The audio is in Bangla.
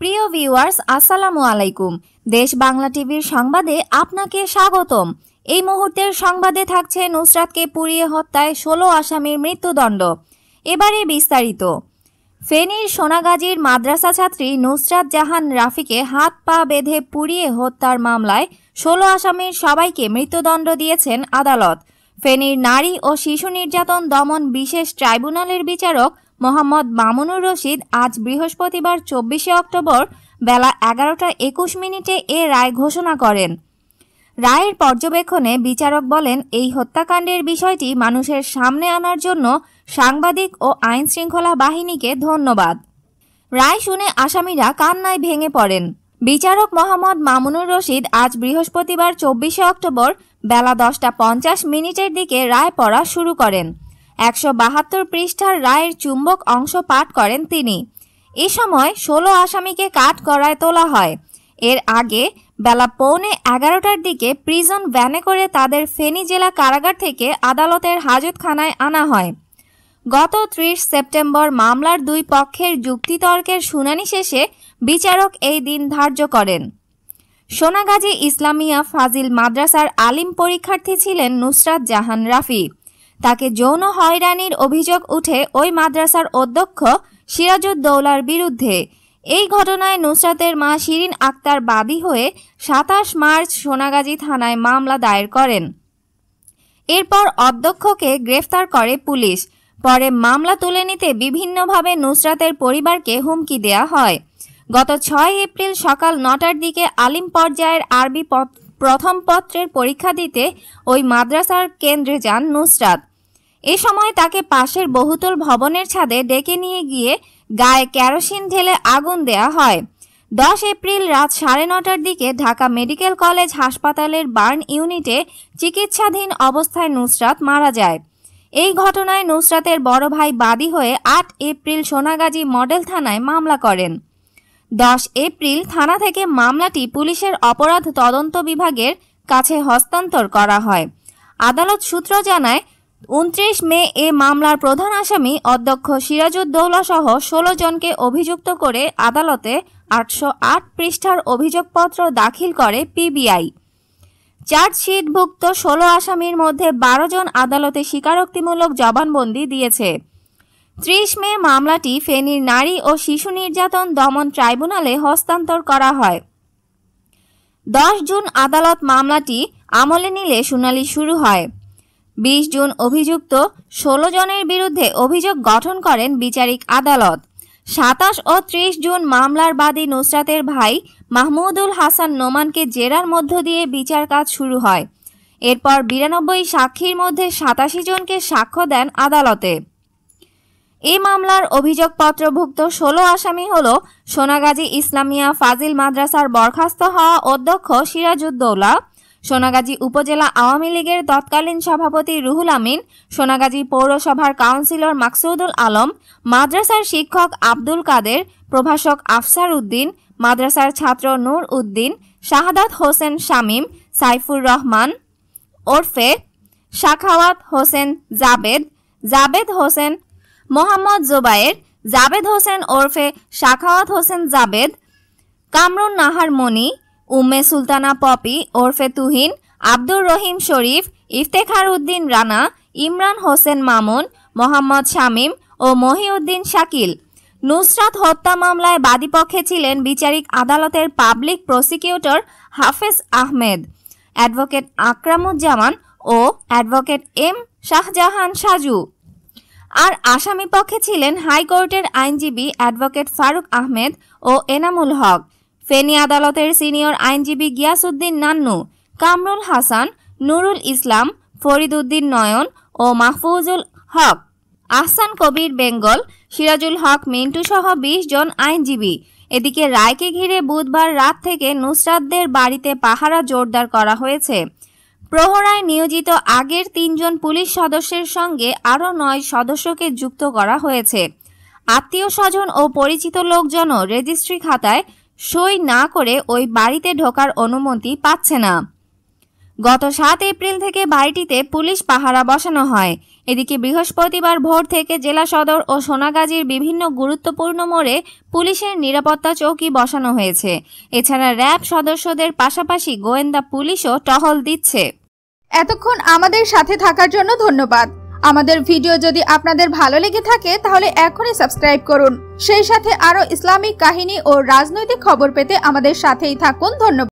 প্রিয় ভিউয়ার্স আসসালামু আলাইকুম দেশ বাংলা টিভির সংবাদে আপনাকে স্বাগতম এই মুহূর্তের সংবাদে থাকছে নুসরাতকে পুড়িয়ে হত্যায় ষোলো আসামির মৃত্যুদণ্ড এবারে বিস্তারিত ফেনীর সোনাগাজীর মাদ্রাসা ছাত্রী নুসরাত জাহান রাফিকে হাত পা বেঁধে পুড়িয়ে হত্যার মামলায় ষোলো আসামির সবাইকে মৃত্যুদণ্ড দিয়েছেন আদালত ফেনীর নারী ও শিশু নির্যাতন দমন বিশেষ ট্রাইব্যুনালের বিচারক মোহাম্মদ মামুনুর রশিদ আজ বৃহস্পতিবার চব্বিশে অক্টোবর বেলা এগারোটা একুশ মিনিটে এ রায় ঘোষণা করেন রায়ের পর্যবেক্ষণে বিচারক বলেন এই হত্যাকাণ্ডের বিষয়টি মানুষের সামনে আনার জন্য সাংবাদিক ও আইন শৃঙ্খলা বাহিনীকে ধন্যবাদ রায় শুনে আসামিরা কান্নায় ভেঙে পড়েন বিচারক মোহাম্মদ মামুনুর রশিদ আজ বৃহস্পতিবার চব্বিশে অক্টোবর বেলা দশটা পঞ্চাশ মিনিটের দিকে রায় পড়া শুরু করেন একশো বাহাত্তর পৃষ্ঠার রায়ের চুম্বক অংশ পাঠ করেন তিনি এ সময় ষোলো আসামিকে কাঠ করায় তোলা হয় এর আগে বেলা পৌনে এগারোটার দিকে প্রিজন ভ্যানে করে তাদের ফেনী জেলা কারাগার থেকে আদালতের হাজতখানায় আনা হয় গত ত্রিশ সেপ্টেম্বর মামলার দুই পক্ষের যুক্তিতর্কের শুনানি শেষে বিচারক এই দিন ধার্য করেন সোনাগাজী ইসলামিয়া ফাজিল মাদ্রাসার আলিম পরীক্ষার্থী ছিলেন নুসরাত জাহান রাফি তাকে যৌন হয়রানির অভিযোগ উঠে ওই মাদ্রাসার অধ্যক্ষ সিরাজুদ্দৌলার বিরুদ্ধে এই ঘটনায় নুসরাতের মা শিরিন আক্তার বাদী হয়ে সাতাশ মার্চ সোনাগাজী থানায় মামলা দায়ের করেন এরপর অধ্যক্ষকে গ্রেফতার করে পুলিশ পরে মামলা তুলে নিতে বিভিন্নভাবে নুসরাতের পরিবারকে হুমকি দেয়া হয় গত ছয় এপ্রিল সকাল নটার দিকে আলিম পর্যায়ের আরবি প্রথম পত্রের পরীক্ষা দিতে ওই মাদ্রাসার কেন্দ্রে যান নুসরাত এ সময় তাকে পাশের বহুতল ভবনের ছাদে ডেকে নিয়ে গিয়ে গায়ে কেরোসিন ঢেলে আগুন দেয়া হয় দশ এপ্রিল রাত সাড়ে নটার দিকে ঢাকা মেডিকেল কলেজ হাসপাতালের বার্ন ইউনিটে চিকিৎসাধীন অবস্থায় নুসরাত মারা যায় এই ঘটনায় নুসরাতের বড় ভাই বাদী হয়ে আট এপ্রিল সোনাগাজী মডেল থানায় মামলা করেন দশ এপ্রিল থানা থেকে মামলাটি পুলিশের অপরাধ তদন্ত বিভাগের কাছে হস্তান্তর করা হয় আদালত সূত্র জানায় উনত্রিশ মে এ মামলার প্রধান আসামি অধ্যক্ষ সিরাজউদ্দৌলা সহ ষোলো জনকে অভিযুক্ত করে আদালতে আটশো আট পৃষ্ঠার অভিযোগপত্র দাখিল করে পিবিআই চার্জশিটভুক্ত ষোলো আসামির মধ্যে বারো জন আদালতে স্বীকারোক্তিমূলক জবানবন্দি দিয়েছে ত্রিশ মে মামলাটি ফেনীর নারী ও শিশু নির্যাতন দমন ট্রাইব্যুনালে হস্তান্তর করা হয় দশ জুন আদালত মামলাটি আমলে নিলে শুনানি শুরু হয় বিশ জুন অভিযুক্ত ষোলো জনের বিরুদ্ধে অভিযোগ গঠন করেন বিচারিক আদালত সাতাশ ও ত্রিশ জুন মামলার বাদী নুসরাতের ভাই মাহমুদুল হাসান নোমানকে জেরার মধ্য দিয়ে বিচার কাজ শুরু হয় এরপর বিরানব্বই সাক্ষীর মধ্যে সাতাশি জনকে সাক্ষ্য দেন আদালতে এই মামলার অভিযোগপত্রভুক্ত ষোলো আসামি হল সোনাগাজী ইসলামিয়া ফাজিল মাদ্রাসার বরখাস্ত হওয়া অধ্যক্ষ সিরাজউদ্দৌলা সোনাগাজী উপজেলা আওয়ামী লীগের তৎকালীন সভাপতি রুহুল আমিন সোনাগাজী পৌরসভার কাউন্সিলর মাকসুদুল আলম মাদ্রাসার শিক্ষক আব্দুল কাদের প্রভাষক আফসার উদ্দিন মাদ্রাসার ছাত্র নূর উদ্দিন শাহাদাত হোসেন শামীম সাইফুর রহমান ওরফে শাখাওয়াত হোসেন জাবেদ জাবেদ হোসেন মোহাম্মদ জোবায়ের জাবেদ হোসেন ওরফে শাখাওয়াত হোসেন জাবেদ কামরুন নাহার মনি উম্মে সুলতানা পপি ওরফে তুহিন আব্দুর রহিম শরীফ ইফতেখার উদ্দিন রানা ইমরান হোসেন মামুন মোহাম্মদ শামীম ও মহিউদ্দিন শাকিল নুসরাত হত্যা মামলায় বাদীপক্ষে ছিলেন বিচারিক আদালতের public prosecutor Hafez Ahmed advocate Akramuzzaman ও অ্যাডভোকেট এম শাহজাহান সাজু আর আসামি পক্ষে ছিলেন হাইকোর্টের আইনজীবী অ্যাডভোকেট ফারুক আহমেদ ও এনামুল হক ফেনী আদালতের সিনিয়র আইনজীবী গিয়াসউদ্দিন নান্নু কামরুল হাসান নুরুল ইসলাম উদ্দিন নয়ন ও মাহফুজুল হক আহসান কবির বেঙ্গল সিরাজুল হক মিন্টু সহ বিশ জন আইনজীবী এদিকে রায়কে ঘিরে বুধবার রাত থেকে নুসরাতদের বাড়িতে পাহারা জোরদার করা হয়েছে প্রহরায় নিয়োজিত আগের তিনজন পুলিশ সদস্যের সঙ্গে আরও নয় সদস্যকে যুক্ত করা হয়েছে আত্মীয় স্বজন ও পরিচিত লোকজনও রেজিস্ট্রি খাতায় সই না করে ওই বাড়িতে ঢোকার অনুমতি পাচ্ছে না গত সাত এপ্রিল থেকে বাড়িটিতে পুলিশ পাহারা বসানো হয় এদিকে বৃহস্পতিবার ভোর থেকে জেলা সদর ও সোনাগাজীর বিভিন্ন গুরুত্বপূর্ণ মোড়ে পুলিশের নিরাপত্তা চৌকি বসানো হয়েছে এছাড়া র্যাব সদস্যদের পাশাপাশি গোয়েন্দা পুলিশও টহল দিচ্ছে এতক্ষণ আমাদের সাথে থাকার জন্য ধন্যবাদ আমাদের ভিডিও যদি আপনাদের ভালো লেগে থাকে তাহলে এখনই সাবস্ক্রাইব করুন সেই সাথে আরও ইসলামিক কাহিনী ও রাজনৈতিক খবর পেতে আমাদের সাথেই থাকুন ধন্যবাদ